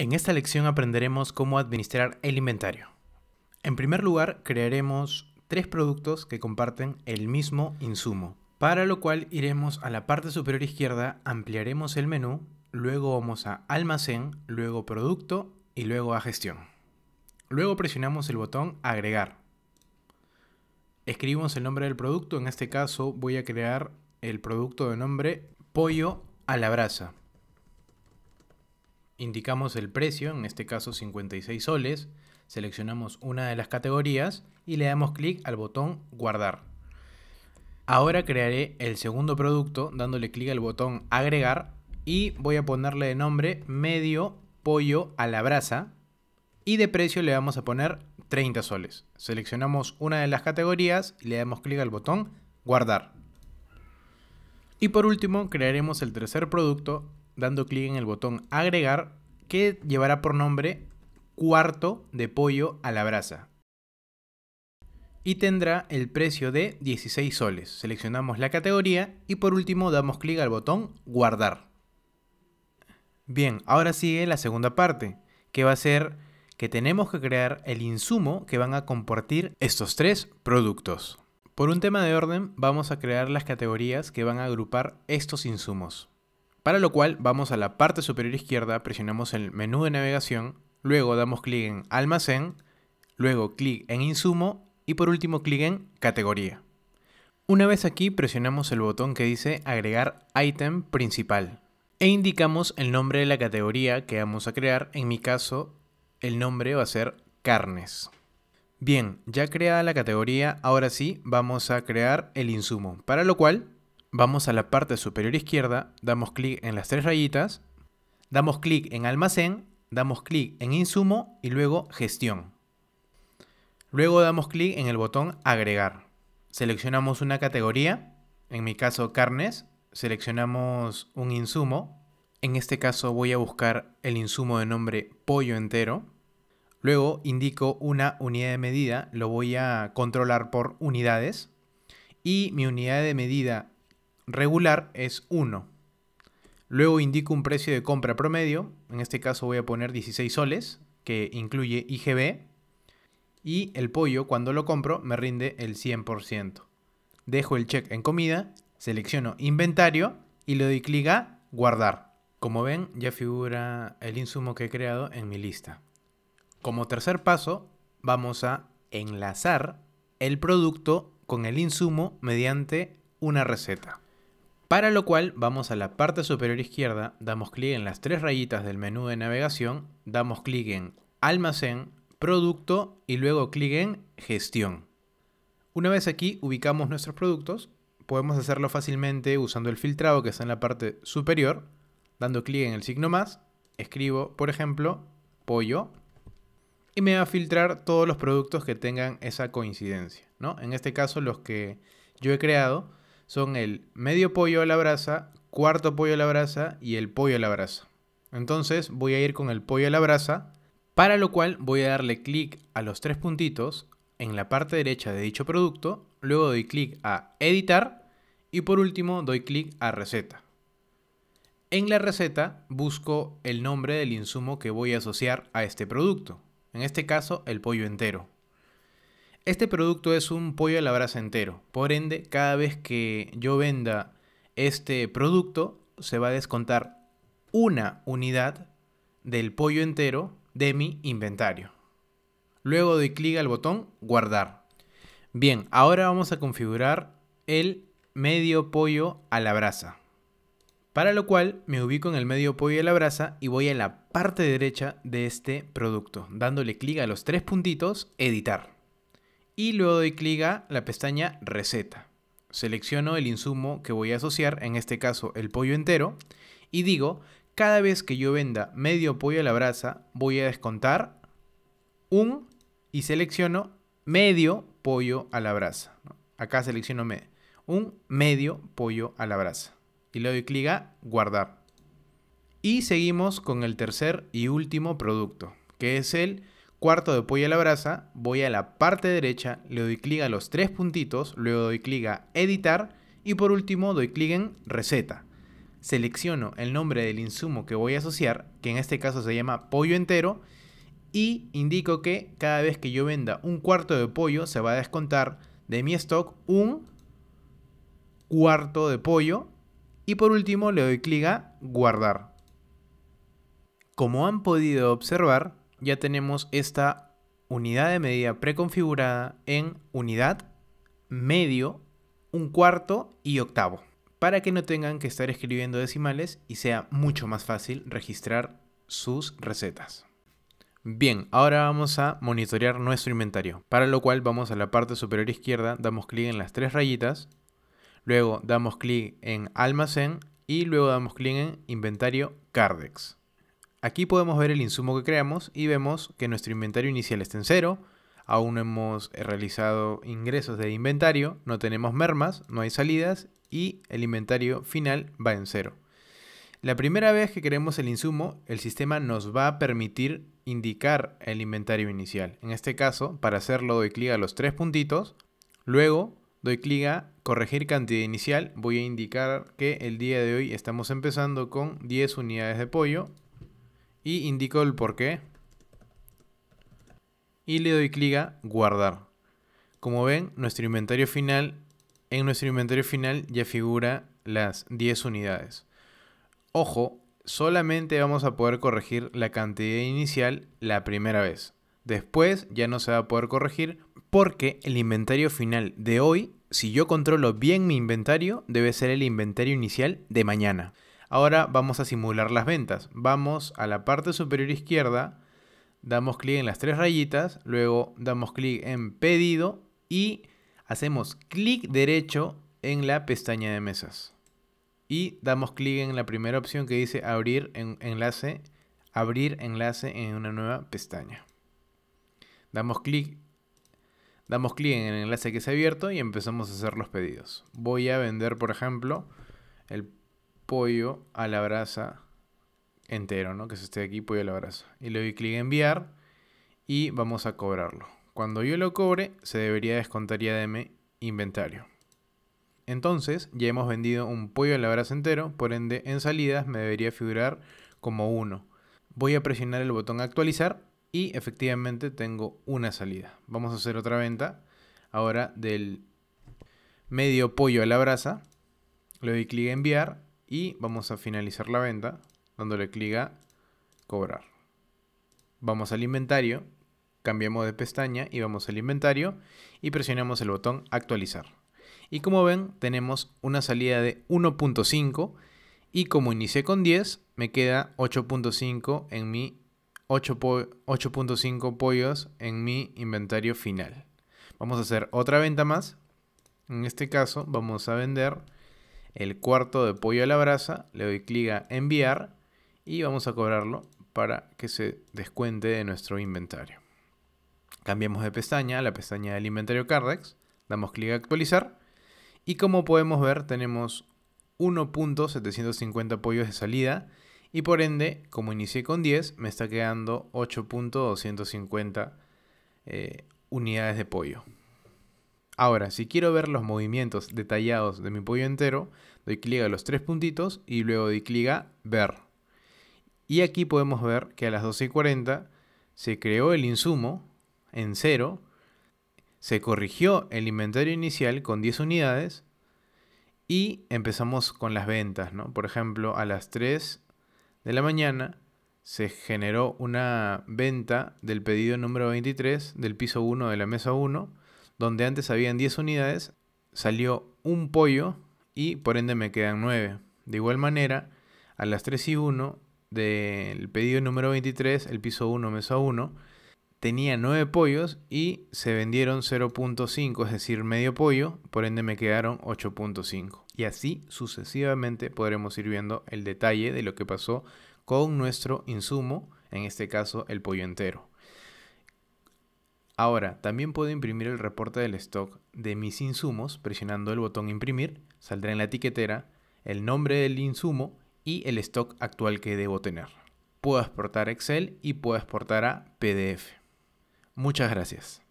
En esta lección aprenderemos cómo administrar el inventario. En primer lugar, crearemos tres productos que comparten el mismo insumo, para lo cual iremos a la parte superior izquierda, ampliaremos el menú, luego vamos a almacén, luego producto y luego a gestión. Luego presionamos el botón agregar. Escribimos el nombre del producto, en este caso voy a crear el producto de nombre pollo a la brasa. Indicamos el precio, en este caso 56 soles, seleccionamos una de las categorías y le damos clic al botón guardar. Ahora crearé el segundo producto dándole clic al botón agregar y voy a ponerle de nombre medio pollo a la brasa y de precio le vamos a poner 30 soles. Seleccionamos una de las categorías y le damos clic al botón guardar. Y por último crearemos el tercer producto dando clic en el botón agregar que llevará por nombre cuarto de pollo a la brasa y tendrá el precio de 16 soles. Seleccionamos la categoría y por último damos clic al botón guardar. Bien, ahora sigue la segunda parte, que va a ser que tenemos que crear el insumo que van a compartir estos tres productos. Por un tema de orden, vamos a crear las categorías que van a agrupar estos insumos. Para lo cual vamos a la parte superior izquierda, presionamos el menú de navegación, luego damos clic en almacén, luego clic en insumo y por último clic en categoría. Una vez aquí presionamos el botón que dice agregar ítem principal e indicamos el nombre de la categoría que vamos a crear, en mi caso el nombre va a ser carnes. Bien, ya creada la categoría, ahora sí vamos a crear el insumo, para lo cual Vamos a la parte superior izquierda, damos clic en las tres rayitas, damos clic en almacén, damos clic en insumo y luego gestión. Luego damos clic en el botón agregar. Seleccionamos una categoría, en mi caso carnes, seleccionamos un insumo, en este caso voy a buscar el insumo de nombre pollo entero. Luego indico una unidad de medida, lo voy a controlar por unidades. Y mi unidad de medida regular es 1. Luego indico un precio de compra promedio, en este caso voy a poner 16 soles, que incluye IGB, y el pollo cuando lo compro me rinde el 100%. Dejo el check en comida, selecciono inventario y le doy clic a guardar. Como ven ya figura el insumo que he creado en mi lista. Como tercer paso vamos a enlazar el producto con el insumo mediante una receta. Para lo cual vamos a la parte superior izquierda, damos clic en las tres rayitas del menú de navegación, damos clic en almacén, producto y luego clic en gestión. Una vez aquí ubicamos nuestros productos, podemos hacerlo fácilmente usando el filtrado que está en la parte superior, dando clic en el signo más, escribo por ejemplo pollo y me va a filtrar todos los productos que tengan esa coincidencia. ¿no? En este caso los que yo he creado son el medio pollo a la brasa, cuarto pollo a la brasa y el pollo a la brasa. Entonces voy a ir con el pollo a la brasa, para lo cual voy a darle clic a los tres puntitos en la parte derecha de dicho producto, luego doy clic a editar y por último doy clic a receta. En la receta busco el nombre del insumo que voy a asociar a este producto, en este caso el pollo entero. Este producto es un pollo a la brasa entero. Por ende, cada vez que yo venda este producto, se va a descontar una unidad del pollo entero de mi inventario. Luego doy clic al botón guardar. Bien, ahora vamos a configurar el medio pollo a la brasa. Para lo cual me ubico en el medio pollo a la brasa y voy a la parte derecha de este producto, dándole clic a los tres puntitos editar y luego doy clic a la pestaña receta. Selecciono el insumo que voy a asociar, en este caso el pollo entero, y digo, cada vez que yo venda medio pollo a la brasa, voy a descontar un y selecciono medio pollo a la brasa. Acá selecciono un medio pollo a la brasa. Y le doy clic a guardar. Y seguimos con el tercer y último producto, que es el cuarto de pollo a la brasa, voy a la parte derecha, le doy clic a los tres puntitos, luego doy clic a editar y por último doy clic en receta. Selecciono el nombre del insumo que voy a asociar, que en este caso se llama pollo entero, y indico que cada vez que yo venda un cuarto de pollo se va a descontar de mi stock un cuarto de pollo y por último le doy clic a guardar. Como han podido observar, ya tenemos esta unidad de medida preconfigurada en unidad, medio, un cuarto y octavo, para que no tengan que estar escribiendo decimales y sea mucho más fácil registrar sus recetas. Bien, ahora vamos a monitorear nuestro inventario, para lo cual vamos a la parte superior izquierda, damos clic en las tres rayitas, luego damos clic en almacén y luego damos clic en inventario Cardex. Aquí podemos ver el insumo que creamos y vemos que nuestro inventario inicial está en cero, aún no hemos eh, realizado ingresos de inventario, no tenemos mermas, no hay salidas y el inventario final va en cero. La primera vez que creemos el insumo, el sistema nos va a permitir indicar el inventario inicial. En este caso, para hacerlo doy clic a los tres puntitos, luego doy clic a corregir cantidad inicial, voy a indicar que el día de hoy estamos empezando con 10 unidades de pollo, y indico el qué. y le doy clic a guardar. Como ven, nuestro inventario final, en nuestro inventario final ya figura las 10 unidades. Ojo, solamente vamos a poder corregir la cantidad inicial la primera vez. Después ya no se va a poder corregir porque el inventario final de hoy, si yo controlo bien mi inventario, debe ser el inventario inicial de mañana. Ahora vamos a simular las ventas. Vamos a la parte superior izquierda, damos clic en las tres rayitas, luego damos clic en pedido y hacemos clic derecho en la pestaña de mesas. Y damos clic en la primera opción que dice abrir enlace, abrir enlace en una nueva pestaña. Damos clic damos clic en el enlace que se ha abierto y empezamos a hacer los pedidos. Voy a vender, por ejemplo, el pollo a la brasa entero, ¿no? Que se esté aquí, pollo a la brasa. Y le doy clic en enviar y vamos a cobrarlo. Cuando yo lo cobre, se debería descontar ya de mi inventario. Entonces, ya hemos vendido un pollo a la brasa entero, por ende, en salidas me debería figurar como uno Voy a presionar el botón actualizar y efectivamente tengo una salida. Vamos a hacer otra venta. Ahora del medio pollo a la brasa, le doy clic en enviar y vamos a finalizar la venta dándole clic a cobrar. Vamos al inventario, cambiamos de pestaña y vamos al inventario y presionamos el botón actualizar. Y como ven, tenemos una salida de 1.5 y como inicié con 10, me queda 8.5 en mi 8.5 pollos en mi inventario final. Vamos a hacer otra venta más. En este caso vamos a vender el cuarto de pollo a la brasa, le doy clic a enviar y vamos a cobrarlo para que se descuente de nuestro inventario. Cambiamos de pestaña a la pestaña del inventario Cardex, damos clic a actualizar y como podemos ver tenemos 1.750 pollos de salida y por ende, como inicié con 10, me está quedando 8.250 eh, unidades de pollo. Ahora, si quiero ver los movimientos detallados de mi pollo entero, doy clic a los tres puntitos y luego doy clic a ver. Y aquí podemos ver que a las 12 y 40 se creó el insumo en cero. se corrigió el inventario inicial con 10 unidades y empezamos con las ventas. Por ejemplo, a las 3 de la mañana se generó una venta del pedido número 23 del piso 1 de la mesa 1 donde antes habían 10 unidades, salió un pollo y por ende me quedan 9. De igual manera, a las 3 y 1 del pedido número 23, el piso 1, mesa 1, tenía 9 pollos y se vendieron 0.5, es decir, medio pollo, por ende me quedaron 8.5. Y así sucesivamente podremos ir viendo el detalle de lo que pasó con nuestro insumo, en este caso el pollo entero. Ahora, también puedo imprimir el reporte del stock de mis insumos presionando el botón imprimir, saldrá en la etiquetera el nombre del insumo y el stock actual que debo tener. Puedo exportar a Excel y puedo exportar a PDF. Muchas gracias.